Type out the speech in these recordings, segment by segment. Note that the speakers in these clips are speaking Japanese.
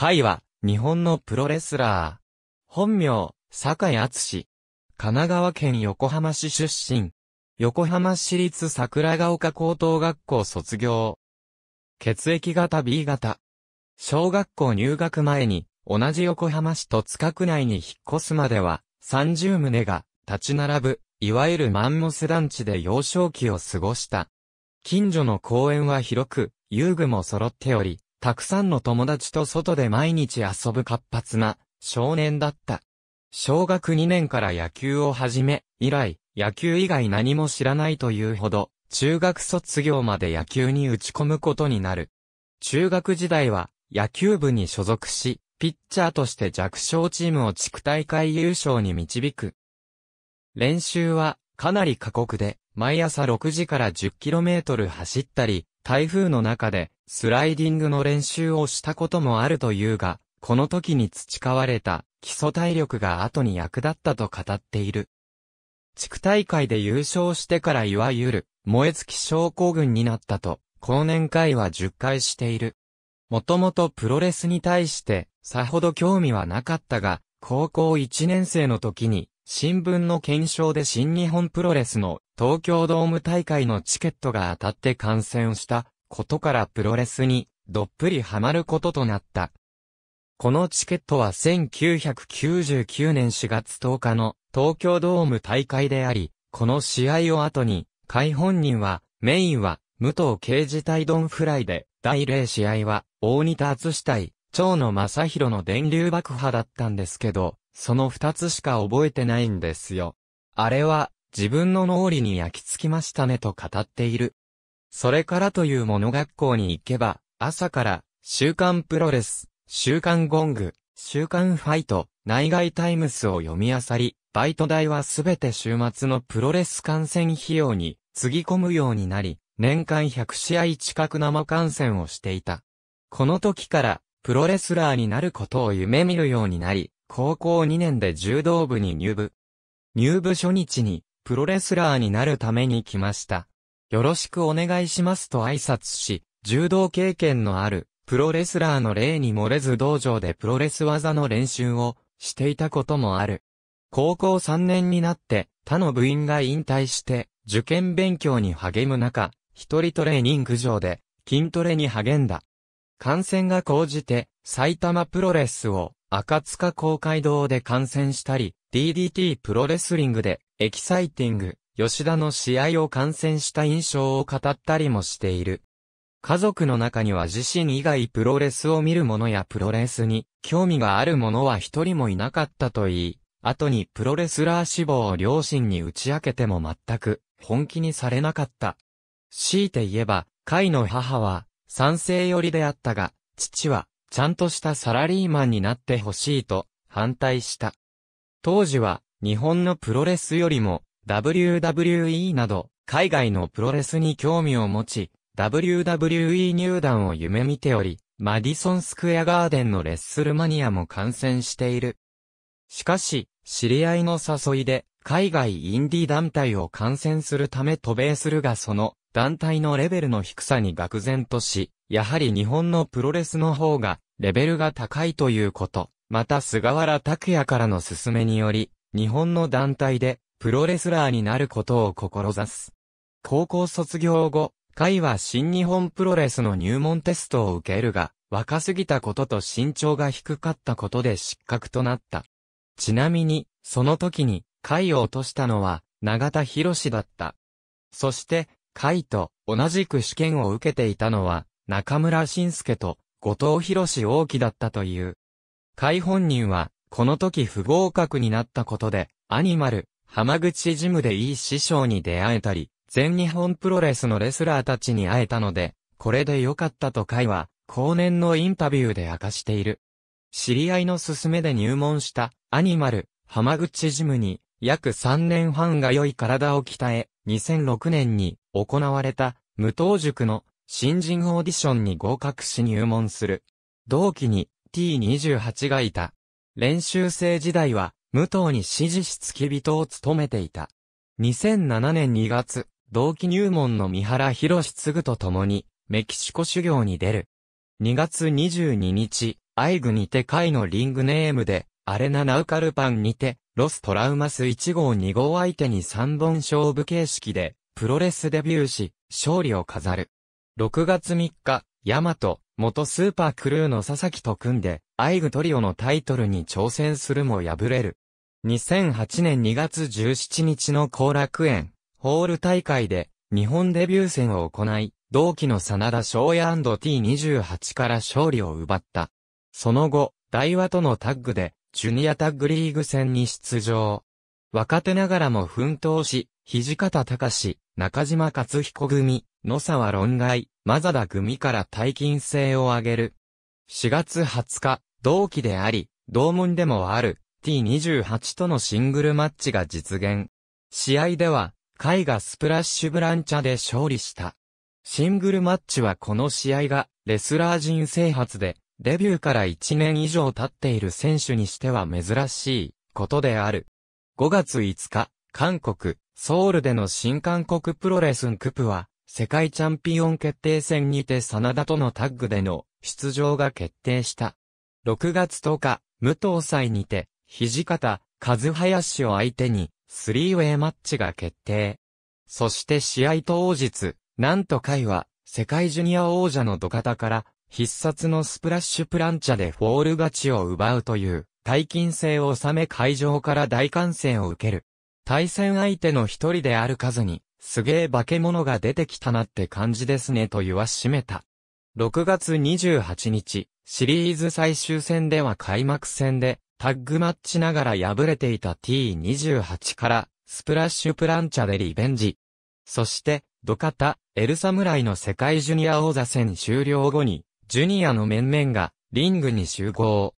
甲斐は、日本のプロレスラー。本名、坂井厚史。神奈川県横浜市出身。横浜市立桜ヶ丘高等学校卒業。血液型 B 型。小学校入学前に、同じ横浜市戸塚区内に引っ越すまでは、30棟が立ち並ぶ、いわゆるマンモス団地で幼少期を過ごした。近所の公園は広く、遊具も揃っており、たくさんの友達と外で毎日遊ぶ活発な少年だった。小学2年から野球を始め、以来、野球以外何も知らないというほど、中学卒業まで野球に打ち込むことになる。中学時代は、野球部に所属し、ピッチャーとして弱小チームを地区大会優勝に導く。練習は、かなり過酷で、毎朝6時から 10km 走ったり、台風の中でスライディングの練習をしたこともあるというが、この時に培われた基礎体力が後に役立ったと語っている。地区大会で優勝してからいわゆる燃え尽き症候群になったと、後年会は10回している。もともとプロレスに対してさほど興味はなかったが、高校1年生の時に新聞の検証で新日本プロレスの東京ドーム大会のチケットが当たって観戦したことからプロレスにどっぷりハマることとなった。このチケットは1999年4月10日の東京ドーム大会であり、この試合を後に、会本人は、メインは、武藤刑事隊ドンフライで、第0試合は、大仁田厚対、長野正宏の電流爆破だったんですけど、その二つしか覚えてないんですよ。あれは、自分の脳裏に焼き付きましたねと語っている。それからというもの学校に行けば、朝から、週刊プロレス、週刊ゴング、週刊ファイト、内外タイムスを読み漁り、バイト代はすべて週末のプロレス観戦費用に、つぎ込むようになり、年間100試合近く生観戦をしていた。この時から、プロレスラーになることを夢見るようになり、高校2年で柔道部に入部。入部初日に、プロレスラーになるために来ました。よろしくお願いしますと挨拶し、柔道経験のある、プロレスラーの例に漏れず道場でプロレス技の練習をしていたこともある。高校3年になって他の部員が引退して受験勉強に励む中、一人トレーニング場で筋トレに励んだ。感染が高じて埼玉プロレスを赤塚公会堂で観戦したり、DDT プロレスリングでエキサイティング吉田の試合を観戦した印象を語ったりもしている。家族の中には自身以外プロレスを見る者やプロレスに興味がある者は一人もいなかったといい、後にプロレスラー志望を両親に打ち明けても全く本気にされなかった。強いて言えば、会の母は賛成寄りであったが、父はちゃんとしたサラリーマンになってほしいと反対した。当時は日本のプロレスよりも WWE など、海外のプロレスに興味を持ち、WWE 入団を夢見ており、マディソンスクエアガーデンのレッスルマニアも観戦している。しかし、知り合いの誘いで、海外インディ団体を観戦するため渡米するがその、団体のレベルの低さに愕然とし、やはり日本のプロレスの方が、レベルが高いということ。また菅原拓也からの勧めにより、日本の団体で、プロレスラーになることを志す。高校卒業後、会は新日本プロレスの入門テストを受けるが、若すぎたことと身長が低かったことで失格となった。ちなみに、その時に、会を落としたのは、永田博士だった。そして、会と同じく試験を受けていたのは、中村晋介と後藤博士大輝だったという。会本人は、この時不合格になったことで、アニマル、浜口ジムでいい師匠に出会えたり、全日本プロレスのレスラーたちに会えたので、これで良かったと会は、後年のインタビューで明かしている。知り合いの勧めで入門したアニマル、浜口ジムに約3年半が良い体を鍛え、2006年に行われた無党塾の新人オーディションに合格し入門する。同期に T28 がいた。練習生時代は武藤に指示し付き人を務めていた。2007年2月、同期入門の三原博次と共に、メキシコ修行に出る。2月22日、アイグにて会のリングネームで、アレナナウカルパンにて、ロストラウマス1号2号相手に3本勝負形式で、プロレスデビューし、勝利を飾る。6月3日、ヤマト、元スーパークルーの佐々木と組んで、アイグトリオのタイトルに挑戦するも敗れる。2008年2月17日の後楽園、ホール大会で、日本デビュー戦を行い、同期の真田翔也 &T28 から勝利を奪った。その後、大和とのタッグで、ジュニアタッグリーグ戦に出場。若手ながらも奮闘し、土方隆、中島勝彦組、野沢論外、マザダ組から大金制を挙げる。4月20日、同期であり、同門でもある、T28 とのシングルマッチが実現。試合では、海がスプラッシュブランチャで勝利した。シングルマッチはこの試合が、レスラー人生初で、デビューから1年以上経っている選手にしては珍しい、ことである。5月5日、韓国、ソウルでの新韓国プロレスンクプは、世界チャンピオン決定戦にて真田とのタッグでの出場が決定した。6月10日、武藤祭にて、土方、和林を相手に、スリーウェイマッチが決定。そして試合当日、なんと会は、世界ジュニア王者の土方から、必殺のスプラッシュプランチャでフォール勝ちを奪うという、大金星を収め会場から大歓声を受ける。対戦相手の一人である数に、すげえ化け物が出てきたなって感じですねと言わしめた。6月28日、シリーズ最終戦では開幕戦で、タッグマッチながら敗れていた T28 から、スプラッシュプランチャでリベンジ。そして、ドカタ、エルサムライの世界ジュニア王座戦終了後に、ジュニアの面々が、リングに集合。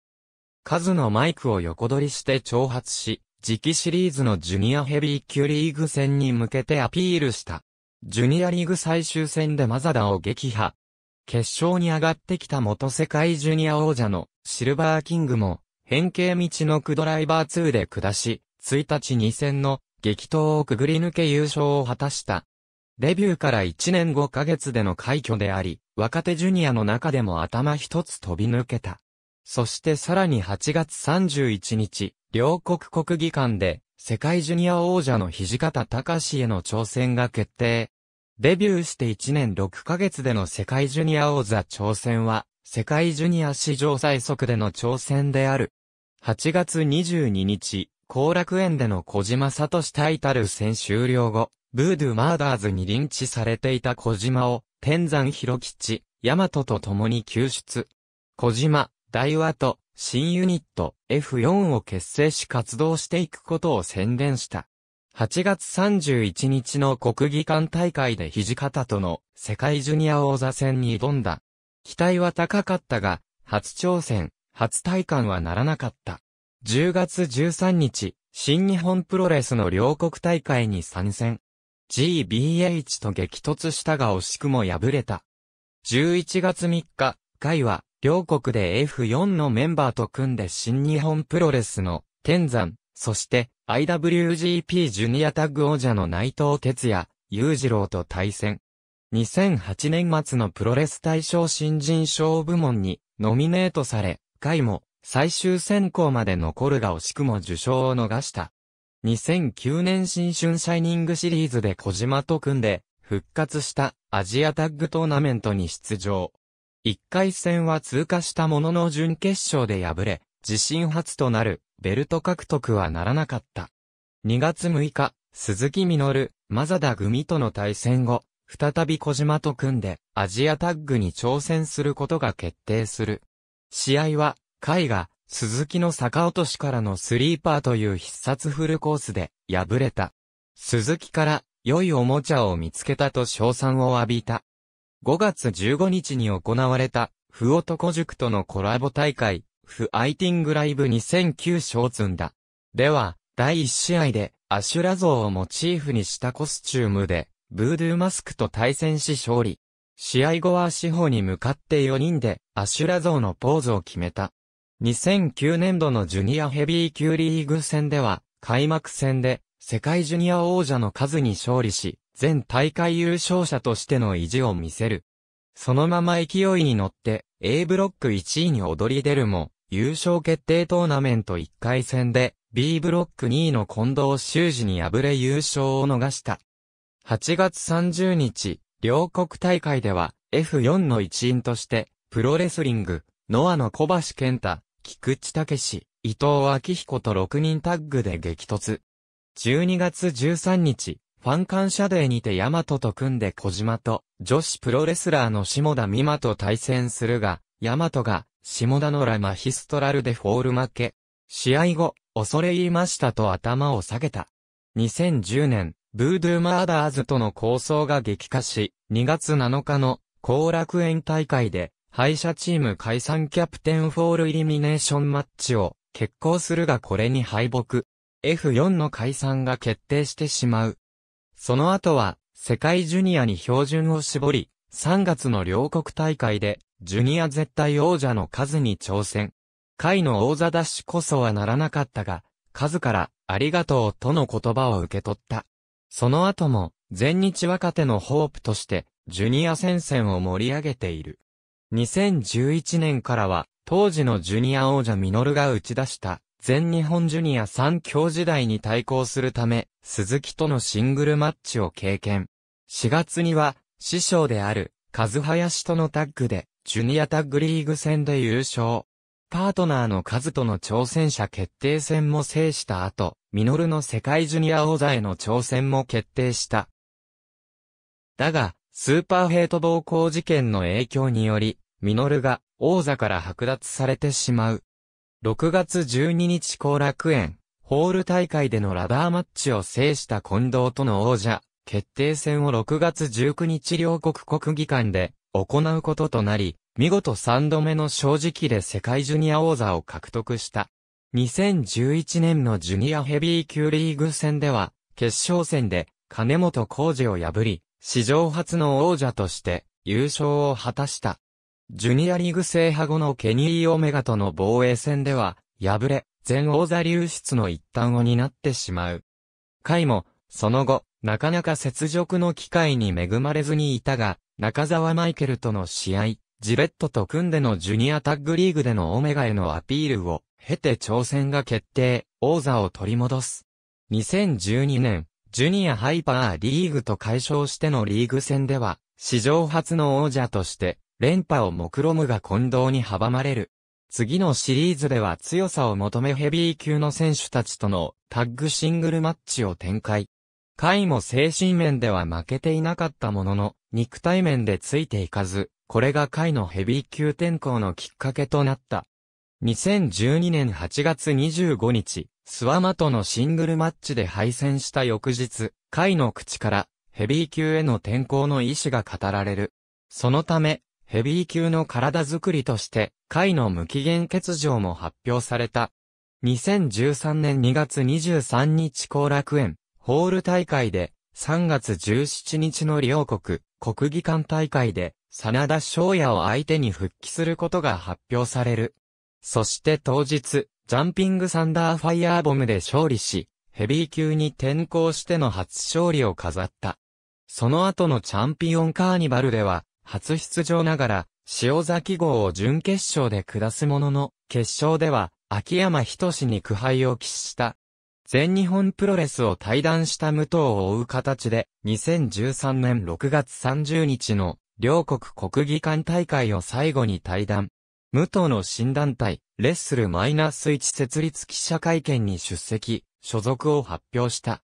数のマイクを横取りして挑発し、次期シリーズのジュニアヘビー級リーグ戦に向けてアピールした。ジュニアリーグ最終戦でマザダを撃破。決勝に上がってきた元世界ジュニア王者のシルバーキングも変形道の区。ドライバー2で下し、1日2戦の激闘をくぐり抜け優勝を果たした。デビューから1年5ヶ月での快挙であり、若手ジュニアの中でも頭一つ飛び抜けた。そしてさらに8月31日、両国国技館で、世界ジュニア王者の土方隆への挑戦が決定。デビューして1年6ヶ月での世界ジュニア王座挑戦は、世界ジュニア史上最速での挑戦である。8月22日、後楽園での小島聡タイタル戦終了後、ブードゥマーダーズに臨地されていた小島を、天山広吉、大和と共に救出。小島、大和と新ユニット F4 を結成し活動していくことを宣伝した。8月31日の国技館大会で土方との世界ジュニア王座戦に挑んだ。期待は高かったが、初挑戦、初体感はならなかった。10月13日、新日本プロレスの両国大会に参戦。GBH と激突したが惜しくも敗れた。11月3日、会は、両国で F4 のメンバーと組んで新日本プロレスの天山、そして IWGP ジュニアタッグ王者の内藤哲也、裕次郎と対戦。2008年末のプロレス大賞新人賞部門にノミネートされ、回も最終選考まで残るが惜しくも受賞を逃した。2009年新春シャイニングシリーズで小島と組んで復活したアジアタッグトーナメントに出場。1回戦は通過したものの準決勝で敗れ、自身初となるベルト獲得はならなかった。2月6日、鈴木みのる、マザダ組との対戦後、再び小島と組んでアジアタッグに挑戦することが決定する。試合は、海が鈴木の逆落としからのスリーパーという必殺フルコースで敗れた。鈴木から良いおもちゃを見つけたと称賛を浴びた。5月15日に行われた、ふ男塾とのコラボ大会、ふアイティングライブ2009小積んだ。では、第1試合で、アシュラ像をモチーフにしたコスチュームで、ブードゥーマスクと対戦し勝利。試合後は四方に向かって4人で、アシュラ像のポーズを決めた。2009年度のジュニアヘビー級リーグ戦では、開幕戦で、世界ジュニア王者の数に勝利し、全大会優勝者としての意地を見せる。そのまま勢いに乗って、A ブロック1位に躍り出るも、優勝決定トーナメント1回戦で、B ブロック2位の近藤修二に敗れ優勝を逃した。8月30日、両国大会では、F4 の一員として、プロレスリング、ノアの小橋健太、菊池武史、伊藤昭彦と6人タッグで激突。12月13日、ファン感謝デーにてヤマトと組んで小島と、女子プロレスラーの下田美馬と対戦するが、ヤマトが、下田のラマヒストラルでフォール負け。試合後、恐れ入りましたと頭を下げた。2010年、ブードゥーマーダーズとの構想が激化し、2月7日の、後楽園大会で、敗者チーム解散キャプテンフォールイリミネーションマッチを、決行するがこれに敗北。F4 の解散が決定してしまう。その後は、世界ジュニアに標準を絞り、3月の両国大会で、ジュニア絶対王者の数に挑戦。会の王座出しこそはならなかったが、数からありがとうとの言葉を受け取った。その後も、全日若手のホープとして、ジュニア戦線を盛り上げている。2011年からは、当時のジュニア王者ミノルが打ち出した、全日本ジュニア3強時代に対抗するため、鈴木とのシングルマッチを経験。4月には、師匠である、カズハヤシとのタッグで、ジュニアタッグリーグ戦で優勝。パートナーのカズとの挑戦者決定戦も制した後、ミノルの世界ジュニア王座への挑戦も決定した。だが、スーパーヘイト暴行事件の影響により、ミノルが王座から剥奪されてしまう。6月12日後楽園、ホール大会でのラダーマッチを制した近藤との王者、決定戦を6月19日両国国技館で行うこととなり、見事3度目の正直で世界ジュニア王座を獲得した。2011年のジュニアヘビー級リーグ戦では、決勝戦で金本浩二を破り、史上初の王者として優勝を果たした。ジュニアリーグ制覇後のケニー・オメガとの防衛戦では、敗れ、全王座流出の一端を担ってしまう。回も、その後、なかなか雪辱の機会に恵まれずにいたが、中沢マイケルとの試合、ジベットと組んでのジュニアタッグリーグでのオメガへのアピールを、経て挑戦が決定、王座を取り戻す。2012年、ジュニアハイパーリーグと解消してのリーグ戦では、史上初の王者として、連覇を目論むが混同に阻まれる。次のシリーズでは強さを求めヘビー級の選手たちとのタッグシングルマッチを展開。回も精神面では負けていなかったものの、肉体面でついていかず、これが回のヘビー級転向のきっかけとなった。2012年8月25日、スワマとのシングルマッチで敗戦した翌日、回の口からヘビー級への転向の意思が語られる。そのため、ヘビー級の体づくりとして、回の無期限欠場も発表された。2013年2月23日後楽園、ホール大会で、3月17日の両国、国技館大会で、真田翔也を相手に復帰することが発表される。そして当日、ジャンピングサンダーファイヤーボムで勝利し、ヘビー級に転向しての初勝利を飾った。その後のチャンピオンカーニバルでは、初出場ながら、塩崎号を準決勝で下すものの、決勝では、秋山志に苦敗を喫した。全日本プロレスを退団した武藤を追う形で、2013年6月30日の両国国技館大会を最後に退団。武藤の新団体、レッスルマイナス1設立記者会見に出席、所属を発表した。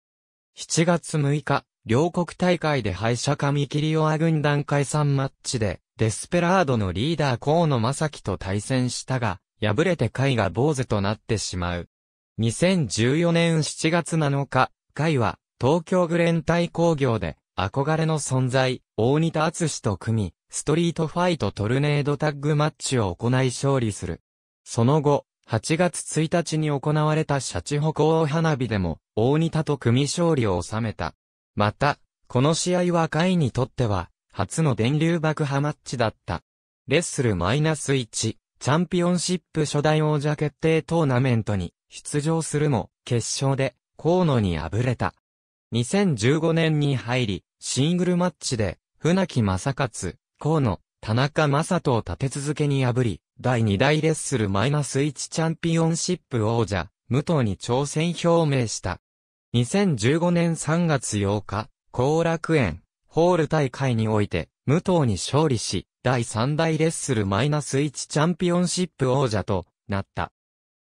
7月6日、両国大会で敗者神キリオア軍団解散マッチで、デスペラードのリーダー河野正樹と対戦したが、敗れて会が坊主となってしまう。2014年7月7日、会は、東京グレン対工業で、憧れの存在、大仁田厚と組み、ストリートファイトトルネードタッグマッチを行い勝利する。その後、8月1日に行われたシャチホコー花火でも、大仁田と組勝利を収めた。また、この試合はガイにとっては、初の電流爆破マッチだった。レッスルマイナス1、チャンピオンシップ初代王者決定トーナメントに出場するも、決勝で、河野に敗れた。2015年に入り、シングルマッチで、船木正勝、河野、田中正人を立て続けに破り、第2代レッスルマイナス1チャンピオンシップ王者、武藤に挑戦表明した。2015年3月8日、後楽園、ホール大会において、武藤に勝利し、第3代レッスルマイナス -1 チャンピオンシップ王者となった。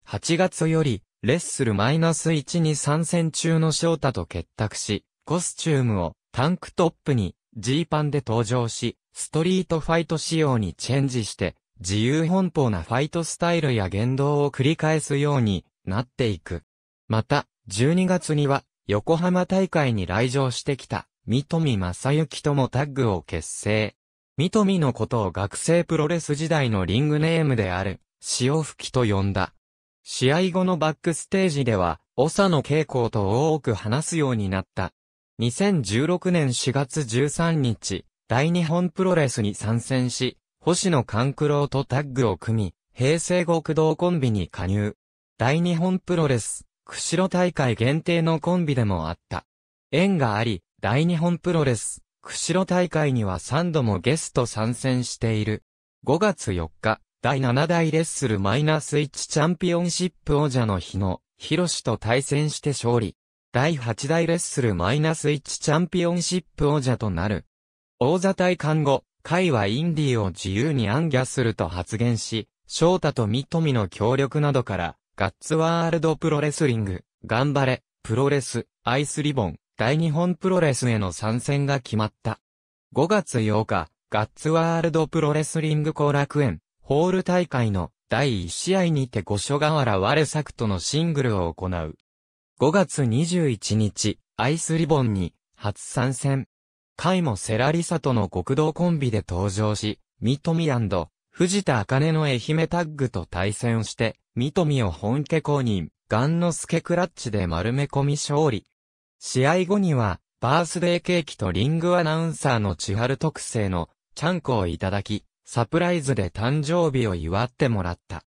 8月より、レッスルマイナス -1 に参戦中の翔太と結託し、コスチュームをタンクトップにジーパンで登場し、ストリートファイト仕様にチェンジして、自由奔放なファイトスタイルや言動を繰り返すようになっていく。また、12月には、横浜大会に来場してきた、三富正幸ともタッグを結成。三富のことを学生プロレス時代のリングネームである、潮吹きと呼んだ。試合後のバックステージでは、長野恵子と多く話すようになった。2016年4月13日、大日本プロレスに参戦し、星野勘九郎とタッグを組み、平成極道コンビに加入。大日本プロレス、釧路大会限定のコンビでもあった。縁があり、大日本プロレス、釧路大会には3度もゲスト参戦している。5月4日、第7代レッスルマイナス1チャンピオンシップ王者の日野、広志と対戦して勝利。第8代レッスルマイナス1チャンピオンシップ王者となる。王座対看後、会はインディを自由に暗挙すると発言し、翔太と三富の協力などから、ガッツワールドプロレスリング、頑張れ、プロレス、アイスリボン、大日本プロレスへの参戦が決まった。5月8日、ガッツワールドプロレスリング後楽園、ホール大会の第1試合にて五所川原我作とのシングルを行う。5月21日、アイスリボンに初参戦。カイもセラリサとの極道コンビで登場し、ミトミ藤田茜の愛媛タッグと対戦して、三富を本家公認、ガンノスケクラッチで丸め込み勝利。試合後には、バースデーケーキとリングアナウンサーの千春特製のちゃんこをいただき、サプライズで誕生日を祝ってもらった。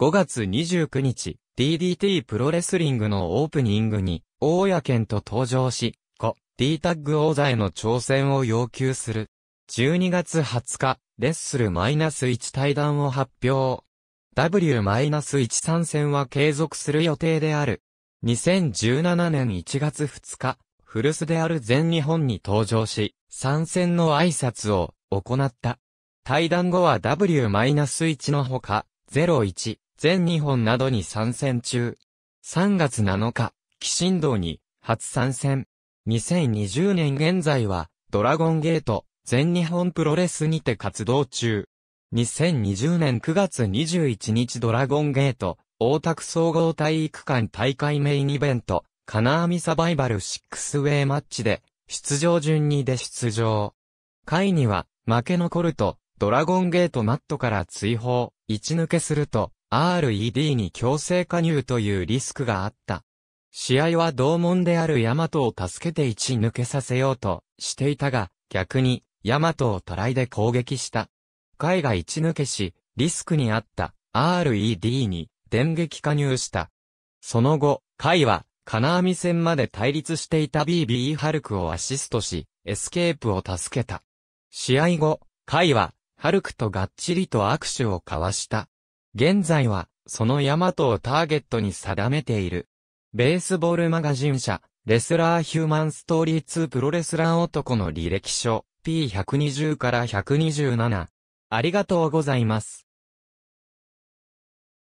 5月29日、DDT プロレスリングのオープニングに、大谷健と登場し、子、D タッグ王座への挑戦を要求する。12月20日、レッスルマイナス -1 対談を発表。W-1 参戦は継続する予定である。2017年1月2日、古巣である全日本に登場し、参戦の挨拶を行った。対談後は W-1 のほか、01、全日本などに参戦中。3月7日、紀新道に初参戦。2020年現在は、ドラゴンゲート、全日本プロレスにて活動中。2020年9月21日ドラゴンゲート、大田区総合体育館大会メインイベント、金網サバイバル6ウェイマッチで、出場順にで出場。回には、負け残ると、ドラゴンゲートマットから追放、一抜けすると、RED に強制加入というリスクがあった。試合は同門であるヤマトを助けて一抜けさせようとしていたが、逆にヤマトをトライで攻撃した。海が一抜けし、リスクにあった RED に電撃加入した。その後、海は、金網戦まで対立していた BB ハルクをアシストし、エスケープを助けた。試合後、海は、ハルクとがっちりと握手を交わした。現在は、そのヤマトをターゲットに定めている。ベースボールマガジン社、レスラーヒューマンストーリー2プロレスラー男の履歴書、SP120 から127。ありがとうございます。